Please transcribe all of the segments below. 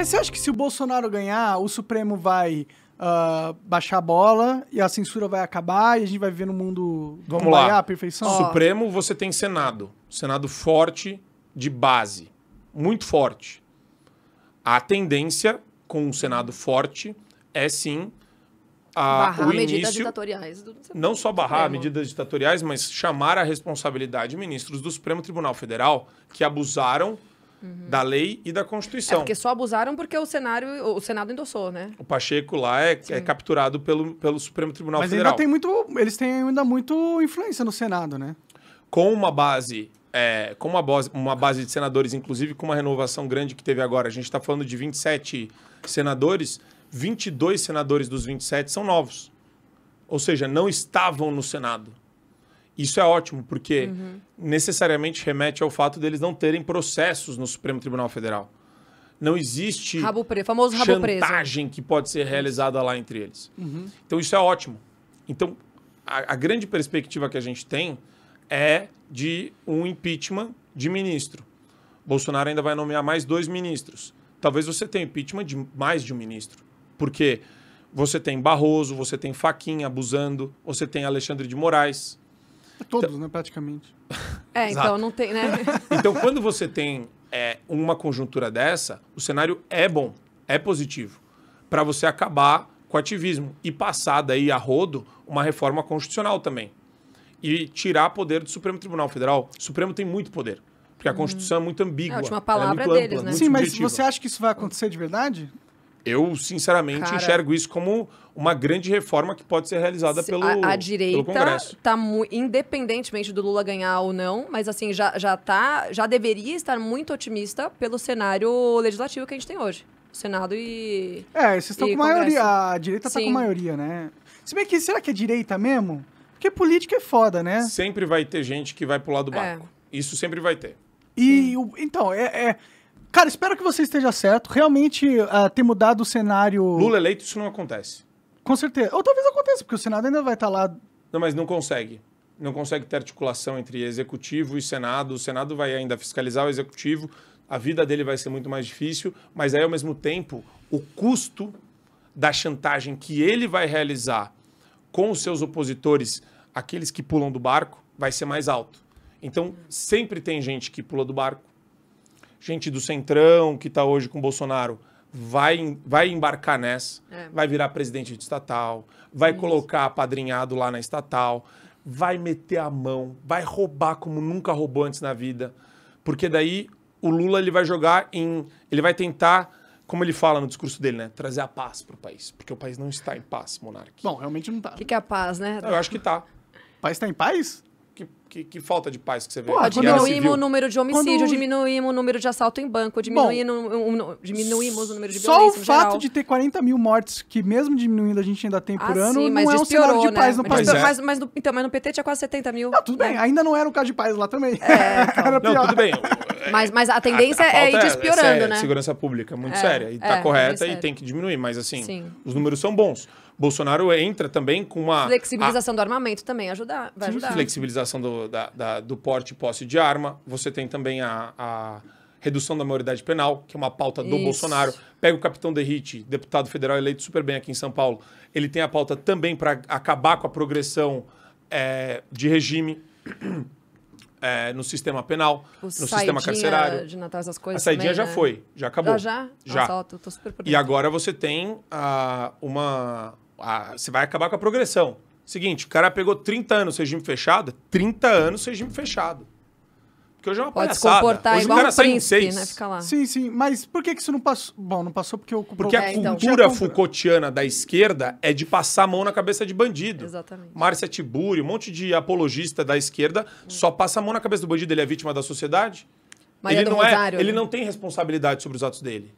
Mas você acha que se o Bolsonaro ganhar, o Supremo vai uh, baixar a bola e a censura vai acabar e a gente vai viver no mundo Vamos lá. É a perfeição? Oh. Supremo, você tem Senado. Senado forte, de base. Muito forte. A tendência com um Senado forte é sim a, barrar o início, medidas ditatoriais. do, não só barrar Supremo. medidas ditatoriais, mas chamar a responsabilidade ministros do Supremo Tribunal Federal que abusaram uhum. da lei e da é Constituição. É porque só abusaram porque o cenário, o Senado endossou, né? O Pacheco lá é, é capturado pelo, pelo Supremo Tribunal Mas Federal. Mas ainda tem muito, eles têm ainda muito influência no Senado, né? Com uma base é, com uma base, uma base de senadores, inclusive com uma renovação grande que teve agora, a gente está falando de 27 senadores, 22 senadores dos 27 são novos. Ou seja, não estavam no Senado. Isso é ótimo, porque uhum. necessariamente remete ao fato deles não terem processos no Supremo Tribunal Federal. Não existe rabo pre... famoso rabo chantagem preso. que pode ser realizada lá entre eles. Uhum. Então, isso é ótimo. Então, a, a grande perspectiva que a gente tem é de um impeachment de ministro. Bolsonaro ainda vai nomear mais dois ministros. Talvez você tenha impeachment de mais de um ministro. Porque você tem Barroso, você tem Faquinha abusando, você tem Alexandre de Moraes. Todos, então... né, praticamente. É, então não tem, né? então, quando você tem é, uma conjuntura dessa, o cenário é bom, é positivo, para você acabar com o ativismo e passar daí a rodo uma reforma constitucional também. E tirar poder do Supremo Tribunal Federal. O Supremo tem muito poder. Porque a uhum. Constituição hum. é muito ambígua É, a última é palavra é deles, ampla, né? Sim, mas você acha que isso vai acontecer de verdade? Eu, sinceramente, Cara, enxergo isso como uma grande reforma que pode ser realizada pelo, a, a direita pelo Congresso. Tá independentemente do Lula ganhar ou não, mas assim, já, já tá. Já deveria estar muito otimista pelo cenário legislativo que a gente tem hoje. Senado e. É, vocês estão com Congresso. maioria. A direita está com maioria, né? Se bem que será que é direita mesmo? Porque política é foda, né? Sempre vai ter gente que vai pro lado do é. barco. É. Isso sempre vai ter. E o, então, é, é Cara, espero que você esteja certo. Realmente, uh, ter mudado o cenário. Lula eleito, isso não acontece. Com certeza. Ou talvez aconteça, porque o Senado ainda vai estar tá lá. Não, mas não consegue. Não consegue ter articulação entre executivo e Senado. O Senado vai ainda fiscalizar o executivo. A vida dele vai ser muito mais difícil. Mas aí, ao mesmo tempo, o custo da chantagem que ele vai realizar com os seus opositores, aqueles que pulam do barco, vai ser mais alto. Então, sempre tem gente que pula do barco gente do Centrão, que está hoje com Bolsonaro, vai, vai embarcar nessa, é. vai virar presidente de estatal, vai Isso. colocar apadrinhado lá na estatal, vai meter a mão, vai roubar como nunca roubou antes na vida, porque daí o Lula ele vai jogar em, ele vai tentar como ele fala no discurso dele, né? Trazer a paz para o país. Porque o país não está em paz, Monarque. Bom, realmente não está. O que, que é a paz, né? Eu acho que está. O país está em paz? que, que, que, falta de paz que você vê? Pô, diminuímos o número de homicídio, Quando... diminuímos o número de assalto em banco, diminuímos, Bom, diminuímos o número de violência Só o fato geral. de ter 40 mil mortes, que mesmo diminuindo a gente ainda tem por ah, ano, sim, mas não é um cenário de paz né? no país. É. Mas, mas no, então, mas no PT tinha quase 70 mil. Não, tá, tudo né? bem, é. ainda não era um caso de paz lá também. É, então. não, tudo bem. mas, mas a tendência a, a é ir é, despiorando, é, né? Segurança pública, muito séria, e tá correta e tem que diminuir, mas assim, os números são bons. Bolsonaro entra também com uma. Flexibilização a... do armamento também ajudar, vai ajudar. Flexibilização do, da, da, do porte e posse de arma. Você tem também a, a redução da maioridade penal, que é uma pauta do Isso. Bolsonaro. Pega o capitão Derrite, deputado federal eleito super bem aqui em São Paulo. Ele tem a pauta também para acabar com a progressão é, de regime. É, no sistema penal, o no sistema carcerário. De essas coisas a saidinha também, já né? foi, já acabou. Já? Já. já. tô, tô e agora você tem uh, uma, a, você vai acabar com a progressão. Seguinte, o cara pegou 30 anos regime fechado, 30 anos regime fechado. Porque hoje é uma Pode palhaçada. se comportar hoje igual o cara um sai príncipe, em seis. né? Fica lá. Sim, sim. Mas por que, que isso não passou? Bom, não passou porque o... Porque é, então, a cultura então. Foucaultiana da esquerda é de passar a mão na cabeça de bandido. Exatamente. Márcia Tiburi, um monte de apologista da esquerda hum. só passa a mão na cabeça do bandido. Ele é vítima da sociedade. Mas ele não é, Rosário, é, né? Ele não tem responsabilidade sobre os atos dele.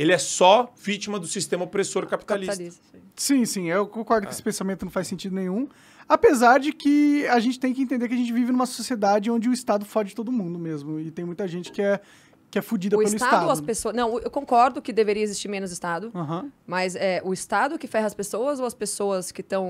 Ele é só vítima do sistema opressor capitalista. capitalista sim. sim, sim, eu concordo é. que ah. esse pensamento não faz sentido nenhum. Apesar de que a gente tem que entender que a gente vive numa sociedade onde o Estado fode todo mundo mesmo. E tem muita gente que é que é fudida o pelo Estado. O Estado, as pessoas. Não, eu concordo que deveria existir menos Estado, mas é o Estado que ferra as pessoas ou as pessoas que estão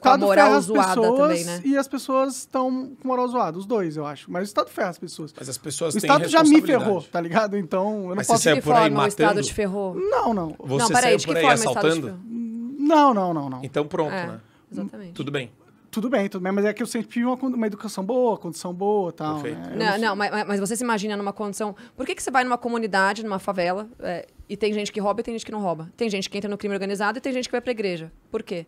com a moral zoada também, né? E as pessoas estão com moral zoada, os dois, eu acho. Mas o Estado ferra as pessoas. Mas as pessoas O Estado já me ferrou, tá ligado? Então, eu não mas posso você de que por aí matando? O Estado te ferrou? Não, não. Você não, peraí, de que forma assaltando? o Estado te ferrou? Não, não, não, não. Então pronto, é, né? Exatamente. Tudo bem. Tudo bem, tudo bem, mas é que eu sempre tive uma, uma educação boa, condição boa tal. Né? Não, não, não mas, mas, você se imagina numa condição. Por que, que você vai numa comunidade, numa favela, é, e tem gente que rouba e tem gente que não rouba? Tem gente que entra no crime organizado e tem gente que vai pra igreja. Por quê?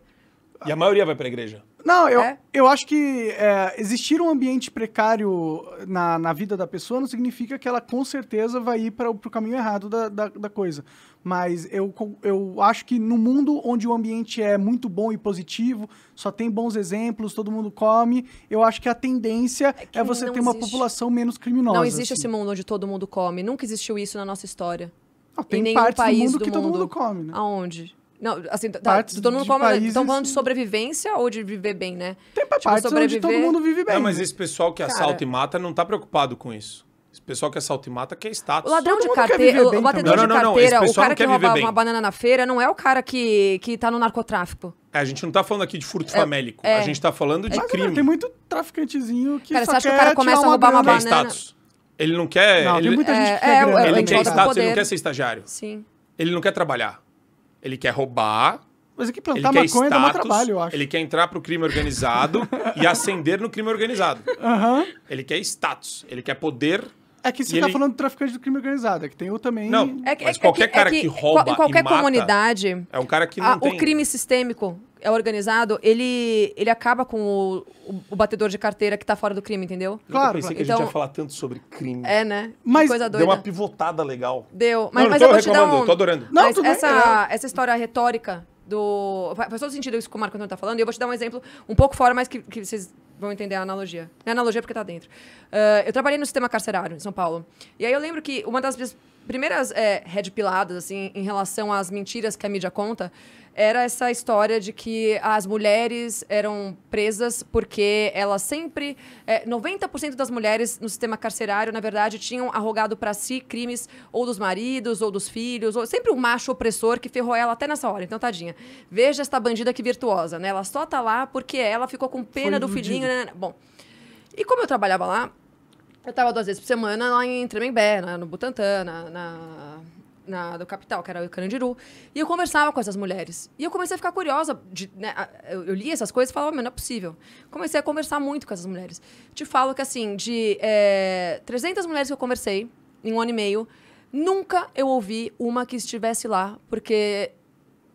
E a maioria vai pra igreja. Não, eu, é? eu acho que é, existir um ambiente precário na, na vida da pessoa não significa que ela com certeza vai ir para o caminho errado da, da, da, coisa. Mas eu, eu acho que no mundo onde o ambiente é muito bom e positivo, só tem bons exemplos, todo mundo come, eu acho que a tendência é, é você ter uma população menos criminosa. Não existe assim. esse mundo onde todo mundo come. Nunca existiu isso na nossa história. Não, tem em nenhum partes país do mundo do que mundo. todo mundo come, né? Aonde? Não, assim, tá, todo mundo fala, países... estão falando de sobrevivência ou de viver bem, né? Tem tipo, parte tipo, partes sobreviver... onde todo mundo vive bem. Não, mas esse pessoal que Cara... assalta e mata não tá preocupado com isso. Esse pessoal que assalta e mata quer status. O ladrão todo de carteira, o, o batedor não, não, de carteira, o cara que rouba uma banana na feira não é o cara que, que tá no narcotráfico. É, a gente não tá falando aqui de furto é, famélico. É, a gente tá falando de mas, crime. Mano, tem muito traficantezinho que cara, só você acha que o cara começa a roubar uma banana... Quer status. Ele não quer... Não, ele, tem muita é, gente que é, quer Ele tipo, quer status, ele não quer ser estagiário. Sim. Ele não quer trabalhar ele quer roubar. Mas é que plantar ele maconha quer status, dá trabalho, eu acho. Ele quer entrar pro crime organizado e ascender no crime organizado. Uhum. Ele quer status, ele quer poder é que você está ele... falando do traficante do crime organizado, é que tem o também. Não, é que, mas é, qualquer que, cara é que, que, rouba. Em qualquer comunidade. É um cara que não a, tem... O crime sistêmico é organizado, ele, ele acaba com o, o, o batedor de carteira que tá fora do crime, entendeu? Claro. Eu pensei que então, a gente então ia falar tanto sobre crime. É, né? Mas coisa doida. deu uma pivotada legal. Deu. Mas, não, mas então eu tô reclamando, um... tô adorando. Não, mas essa, essa história retórica do... Faz todo sentido isso que o Marco Antônio tá falando. E eu vou te dar um exemplo um pouco fora, mas que, que vocês vão entender a analogia. Não é analogia porque tá dentro. Uh, eu trabalhei no sistema carcerário em São Paulo. E aí eu lembro que uma das primeiras é, red piladas, assim, em relação às mentiras que a mídia conta, era essa história de que as mulheres eram presas porque elas sempre. É, 90% das mulheres no sistema carcerário, na verdade, tinham arrogado para si crimes ou dos maridos ou dos filhos, ou sempre um macho opressor que ferrou ela até nessa hora. Então, tadinha. Veja esta bandida que virtuosa, né? Ela só tá lá porque ela ficou com pena Foi do filhinho. Né, né, né? Bom. E como eu trabalhava lá, eu estava duas vezes por semana lá em Tremembé, no Butantã, na, na, na, do capital, que era o Carandiru. E eu conversava com essas mulheres. E eu comecei a ficar curiosa. De, né, eu, eu, li essas coisas e falava, mas não é possível. Comecei a conversar muito com essas mulheres. Te falo que, assim, de é, eh, 300 mulheres que eu conversei em um ano e meio, nunca eu ouvi uma que estivesse lá, porque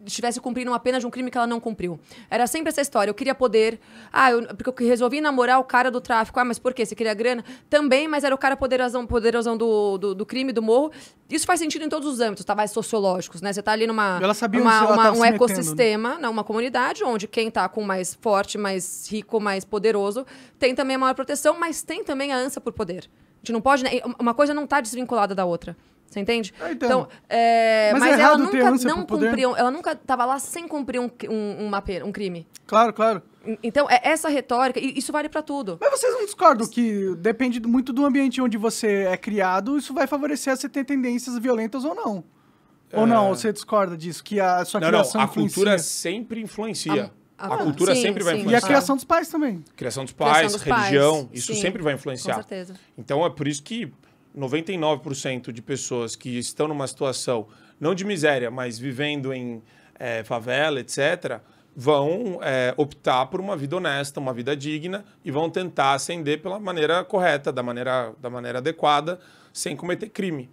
estivesse cumprindo uma pena de um crime que ela não cumpriu. Era sempre essa história. Eu queria poder. Ah, eu, porque eu resolvi namorar o cara do tráfico. Ah, mas por quê? Você queria grana? Também, mas era o cara poderosão, poderosão do, do, do crime, do morro. Isso faz sentido em todos os âmbitos, tá? Mais sociológicos, né? Você tá ali numa. Ela sabia uma, onde uma, um né? ecossistema, metendo, né? uma comunidade, onde quem tá com mais forte, mais rico, mais poderoso, tem também a maior proteção, mas tem também a ânsia por poder. A gente não pode. Né? Uma coisa não tá desvinculada da outra. Você entende? É, então. então, é, mas, é mas é ela nunca não cumpriu, ela nunca estava lá sem cumprir um, um, uma, um crime. Claro, claro. Então, é essa retórica, e isso vale para tudo. Mas vocês não discordam que depende muito do ambiente onde você é criado, isso vai favorecer você ter tendências violentas ou não? É... Ou não, você discorda disso? Que a sua não, criação Não, a cultura sempre influencia. A, a, a cultura sim, sempre sim. vai influenciar. E a criação dos pais também. Criação dos pais, criação dos religião, pais, isso sim, sempre vai influenciar. Com certeza. Então, é por isso que 99% de pessoas que estão numa situação, não de miséria, mas vivendo em é, favela, etc., vão é, optar por uma vida honesta, uma vida digna e vão tentar ascender pela maneira correta, da maneira, da maneira adequada, sem cometer crime.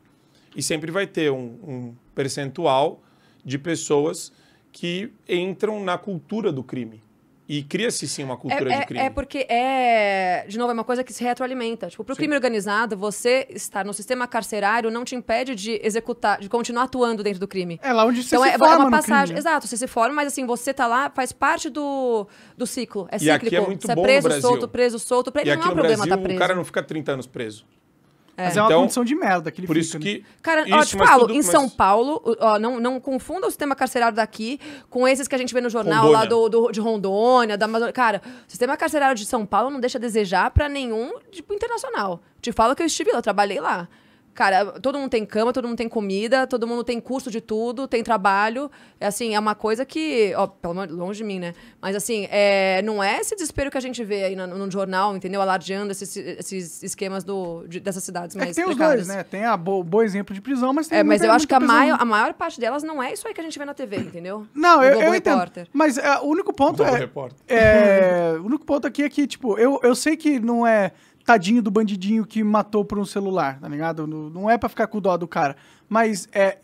E sempre vai ter um, um percentual de pessoas que entram na cultura do crime. E cria-se sim uma cultura é, de é, crime. É, é porque é, de novo, é uma coisa que se retroalimenta. Tipo, para o crime organizado, você estar no sistema carcerário não te impede de executar, de continuar atuando dentro do crime. É lá onde você então, se é, forma. Então é uma passagem. Crime. Exato, você se forma, mas assim, você tá lá, faz parte do, do ciclo. É cíclico. E aqui é muito você é bom é preso, solto, preso, solto. Pra ele não é um problema tá Brasil, tá preso. O cara não fica 30 anos preso. É. Mas é uma então, condição de merda que ele Por fica, isso né? que. Né? Cara, isso, ó, te falo, tudo, em mas... São Paulo, ó, não, não confunda o sistema carcerário daqui com esses que a gente vê no jornal Rondônia. lá do, do, de Rondônia, da Amazônia. Cara, o sistema carcerário de São Paulo não deixa a desejar para nenhum tipo internacional. Te falo que eu estive lá, eu trabalhei lá. Cara, todo mundo tem cama, todo mundo tem comida, todo mundo tem custo de tudo, tem trabalho. É assim, é uma coisa que, ó, pelo longe de mim, né? Mas assim, é, não é esse desespero que a gente vê aí no, no jornal, entendeu? Alardeando esses, esses esquemas do, de, dessas cidades é mais é tem os dois, né? Tem a bo, bom exemplo de prisão, mas tem É, mas eu acho que a maior, a maior parte delas não é isso aí que a gente vê na TV, entendeu? Não, eu, eu entendo. Mas é, o único ponto Globo é, é o único ponto aqui é que, tipo, eu, eu sei que não é tadinho do bandidinho que matou por um celular, tá ligado? Não é para ficar com dó do cara. Mas é,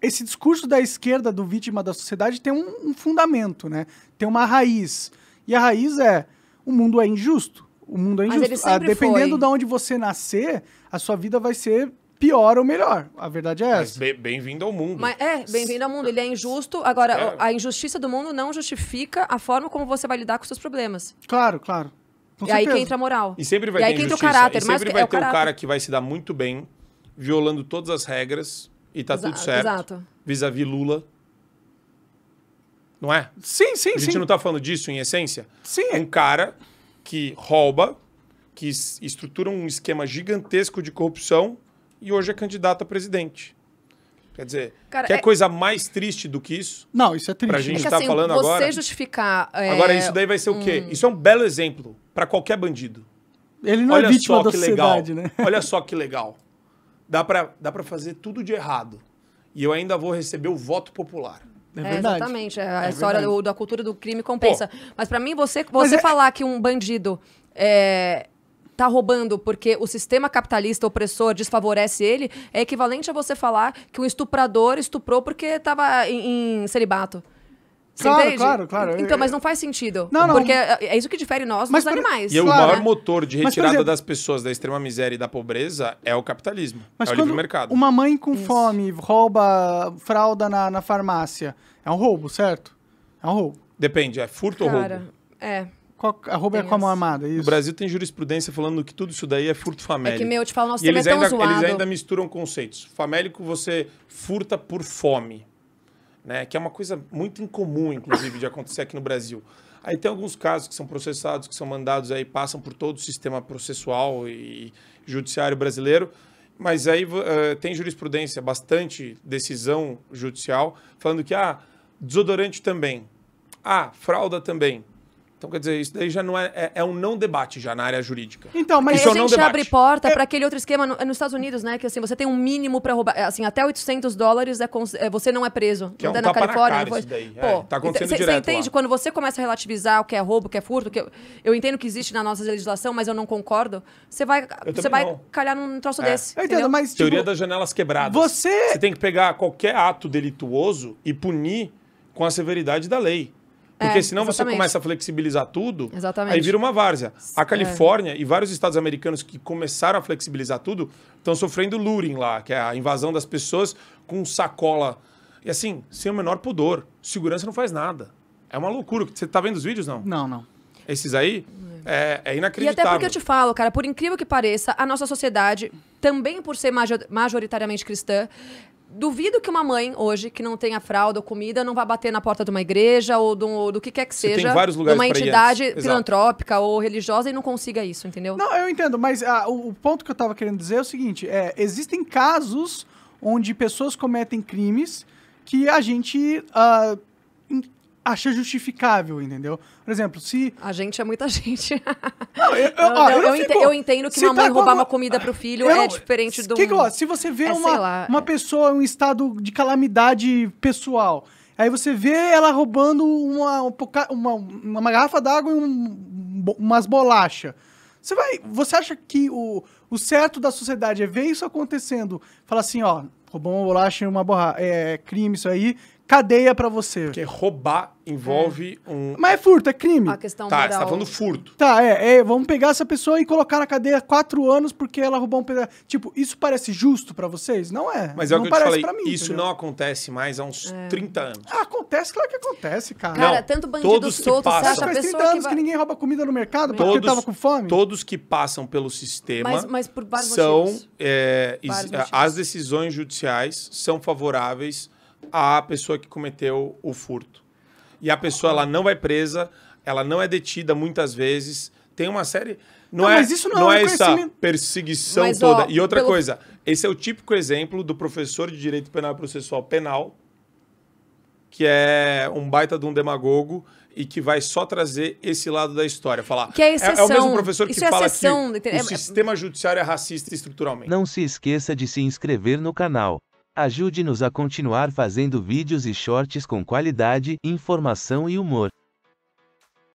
esse discurso da esquerda do vítima da sociedade tem um, um, fundamento, né? Tem uma raiz. E a raiz é o mundo é injusto. O mundo é injusto. Ah, dependendo foi. de onde você nascer, a sua vida vai ser pior ou melhor. A verdade é essa. bem-vindo ao mundo. Mas, é, bem-vindo ao mundo. Ele é injusto. Agora, é. a injustiça do mundo não justifica a forma como você vai lidar com os seus problemas. Claro, claro e aí que entra a moral. E sempre vai e ter aí que entra o caráter. E sempre é vai é ter o cara que vai se dar muito bem, violando todas as regras, e tá tudo certo. Vis-à-vis -vis Lula. Não é? Sim, sim, sim. A gente sim. não tá falando disso em essência? Sim. É. Um cara que rouba, que estrutura um esquema gigantesco de corrupção e hoje é candidato a presidente. Quer dizer, Cara, quer é... coisa mais triste do que isso? Não, isso é triste. Pra gente é estar tá assim, falando você agora. Você justificar. É... Agora, isso daí vai ser o quê? Isso é um belo exemplo para qualquer bandido. Ele não é Olha é vítima da sociedade, legal. né? Olha só que legal. Dá para dá pra fazer tudo de errado. E eu ainda vou receber o voto popular. É, é verdade. É, exatamente. A é história do, da cultura do crime compensa. Pô, Mas para mim, você, você é... falar que um bandido é, tá roubando porque o sistema capitalista opressor desfavorece ele é equivalente a você falar que um estuprador estuprou porque estava em, em celibato claro, entende? claro, claro. Então, mas não faz sentido. Não, não. Porque é, é isso que difere nós mas dos animais. E claro, o maior né? motor de retirada exemplo... das pessoas da extrema miséria e da pobreza é o capitalismo. Mas é o livre mercado. Uma mãe com isso. fome rouba fralda na, na farmácia. É um roubo, certo? É um roubo. Depende, é furto ou roubo? É. a roubo é com a mão armada, é isso. O Brasil tem jurisprudência falando que tudo isso daí é furto famélico. É que, meu, eu te falo, nosso e eles é ainda, zoado. Eles ainda misturam conceitos. Famélico você furta por fome né? Que é uma coisa muito incomum, inclusive, de acontecer aqui no Brasil. Aí tem alguns casos que são processados, que são mandados aí, passam por todo o sistema processual e judiciário brasileiro, mas aí uh, tem jurisprudência, bastante decisão judicial, falando que, ah, desodorante também, ah, fralda também. Então, quer dizer, isso daí já não é, é, é, um não debate já na área jurídica. Então, mas isso é a gente é abre porta para aquele outro esquema no, é, nos Estados Unidos, né? Que assim, você tem um mínimo para roubar, é, assim, até 800 dólares é você não é preso. Que é um né, na Califórnia. Na cara, daí. Pô, tá então, acontecendo cê, direto. Você entende? Lá. Quando você começa a relativizar o que é roubo, o que é furto, que eu, eu entendo que existe na nossa legislação, mas eu não concordo, você vai, você vai calhar num troço desse. Eu entendo, mas, tipo, Teoria das janelas quebradas. Você... você tem que pegar qualquer ato delituoso e punir com a severidade da lei. Porque é, senão exatamente. você começa a flexibilizar tudo, exatamente. aí vira uma várzea. A é. Califórnia é. e vários estados americanos que começaram a flexibilizar tudo estão sofrendo luring lá, que é a invasão das pessoas com sacola. E assim, sem o menor pudor. Segurança não faz nada. É uma loucura. Você tá vendo os vídeos, não? Não, não. Esses aí? É, é, inacreditável. E até porque eu te falo, cara, por incrível que pareça, a nossa sociedade, também por ser majoritariamente cristã, duvido que uma mãe hoje que não tenha fralda ou comida não vá bater na porta de uma igreja ou do, do que quer que seja. Você tem vários lugares uma entidade filantrópica ou religiosa e não consiga isso, entendeu? Não, eu entendo, mas ah, o, o, ponto que eu estava querendo dizer é o seguinte: é, existem casos onde pessoas cometem crimes que a gente ah, acha justificável, entendeu? Por exemplo, se. A gente é muita gente. Não, eu, eu, ó, eu, eu entendo que uma mãe tá roubar uma... uma comida pro filho é diferente do. Que que, ó, se você vê é, uma, lá, é. uma é... pessoa em um estado de calamidade pessoal. Aí você vê ela roubando uma, uma, uma garrafa d'água e um, umas bolachas. Você vai. Você acha que o, o certo da sociedade é ver isso acontecendo? Falar assim, ó, roubou uma bolacha e uma borracha. É crime isso aí, cadeia para você. Porque roubar envolve é. um. Mas é furto, é crime. A questão tá, moral. você tá falando furto. Tá, é, é, Vamos pegar essa pessoa e colocar na cadeia quatro anos porque ela roubou um pedaço. Tipo, isso parece justo para vocês? Não é. Mas é o que eu te falei. Mim, isso entendeu? não acontece mais há uns é. 30 anos. Ah, acontece, claro que acontece, cara. Cara, não, tanto bandido todos solto, você acha pessoa 30 anos que, vai... que, ninguém rouba comida no mercado todos, porque tava com fome? Todos que passam pelo sistema mas, mas por vários são, motivos. É, vários é, as motivos. decisões judiciais são favoráveis a pessoa que cometeu o furto. E a pessoa ela não vai é presa, ela não é detida muitas vezes. Tem uma série. Não, não é, mas isso não, é não é essa perseguição mas, toda. Ó, e outra pelo... coisa, esse é o típico exemplo do professor de direito penal processual penal, que é um baita de um demagogo e que vai só trazer esse lado da história. Falar. Que é, exceção, é, é o mesmo professor que é fala exceção, que o é, sistema judiciário é racista estruturalmente. Não se esqueça de se inscrever no canal. Ajude-nos a continuar fazendo vídeos e shorts com qualidade, informação e humor.